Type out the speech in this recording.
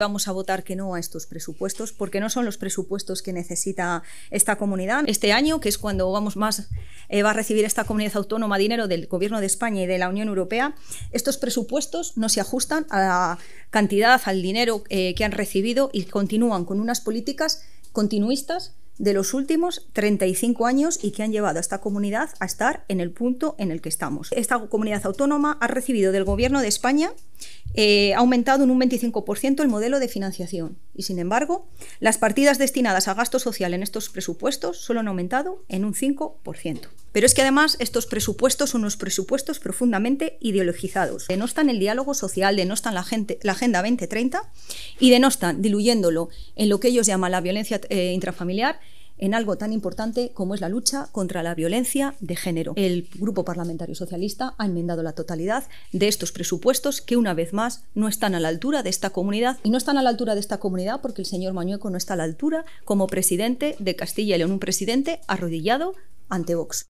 Vamos a votar que no a estos presupuestos porque no son los presupuestos que necesita esta comunidad este año, que es cuando vamos más eh, va a recibir esta comunidad autónoma dinero del Gobierno de España y de la Unión Europea. Estos presupuestos no se ajustan a la cantidad, al dinero eh, que han recibido y continúan con unas políticas continuistas de los últimos 35 años y que han llevado a esta comunidad a estar en el punto en el que estamos. Esta comunidad autónoma ha recibido del Gobierno de España, eh, ha aumentado en un 25% el modelo de financiación y, sin embargo, las partidas destinadas a gasto social en estos presupuestos solo han aumentado en un 5%. Pero es que además estos presupuestos son unos presupuestos profundamente ideologizados. Denostan el diálogo social, denostan la, gente, la Agenda 2030 y denostan, diluyéndolo en lo que ellos llaman la violencia eh, intrafamiliar, en algo tan importante como es la lucha contra la violencia de género. El Grupo Parlamentario Socialista ha enmendado la totalidad de estos presupuestos que una vez más no están a la altura de esta comunidad y no están a la altura de esta comunidad porque el señor Mañueco no está a la altura como presidente de Castilla y León, un presidente arrodillado ante Vox.